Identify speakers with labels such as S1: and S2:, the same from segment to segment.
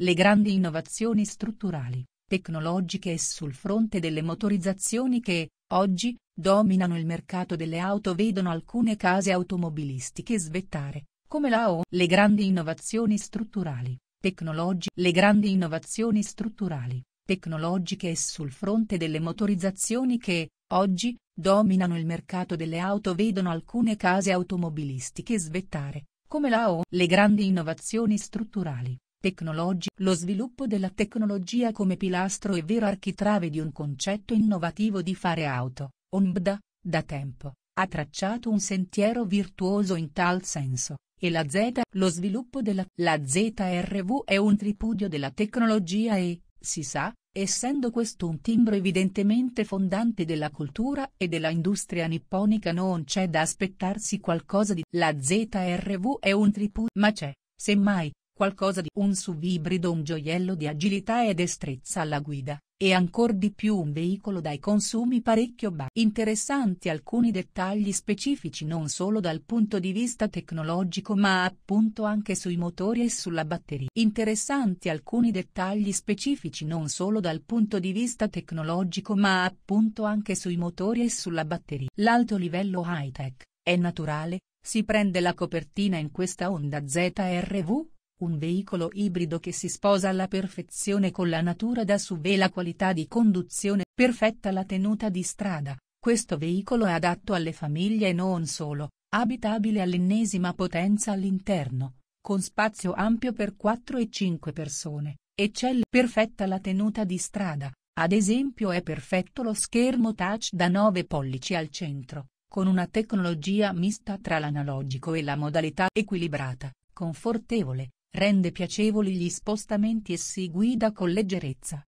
S1: Le grandi innovazioni strutturali, tecnologiche e sul fronte delle motorizzazioni che, oggi, dominano il mercato delle auto vedono alcune case automobilistiche svettare, come la O. Le grandi innovazioni strutturali, tecnologiche Le grandi innovazioni strutturali, tecnologiche e sul fronte delle motorizzazioni che, oggi, dominano il mercato delle auto vedono alcune case automobilistiche svettare, come la O. Le grandi innovazioni strutturali, Tecnologi lo sviluppo della tecnologia come pilastro e vero architrave di un concetto innovativo di fare auto, Ombda, da tempo, ha tracciato un sentiero virtuoso in tal senso, e la Z, lo sviluppo della la ZRV è un tripudio della tecnologia e, si sa, essendo questo un timbro evidentemente fondante della cultura e della industria nipponica non c'è da aspettarsi qualcosa di la ZRV è un tripudio, ma c'è, semmai, qualcosa di un ibrido un gioiello di agilità e destrezza alla guida, e ancor di più un veicolo dai consumi parecchio bassi. Interessanti alcuni dettagli specifici non solo dal punto di vista tecnologico ma appunto anche sui motori e sulla batteria. Interessanti alcuni dettagli specifici non solo dal punto di vista tecnologico ma appunto anche sui motori e sulla batteria. L'alto livello high-tech, è naturale, si prende la copertina in questa Honda ZRV un veicolo ibrido che si sposa alla perfezione con la natura da SUV e la qualità di conduzione, perfetta la tenuta di strada, questo veicolo è adatto alle famiglie e non solo, abitabile all'ennesima potenza all'interno, con spazio ampio per 4 e 5 persone, eccelle perfetta la tenuta di strada, ad esempio è perfetto lo schermo touch da 9 pollici al centro, con una tecnologia mista tra l'analogico e la modalità equilibrata, confortevole, Rende piacevoli gli spostamenti
S2: e si guida con leggerezza.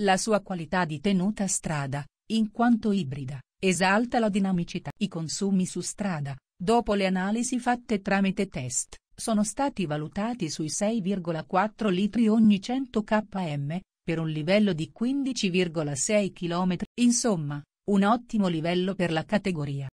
S1: La sua qualità di tenuta strada, in quanto ibrida, esalta la dinamicità. I consumi su strada, dopo le analisi fatte tramite test, sono stati valutati sui 6,4 litri ogni 100 km, per un livello di 15,6 km. Insomma, un ottimo livello
S2: per la categoria.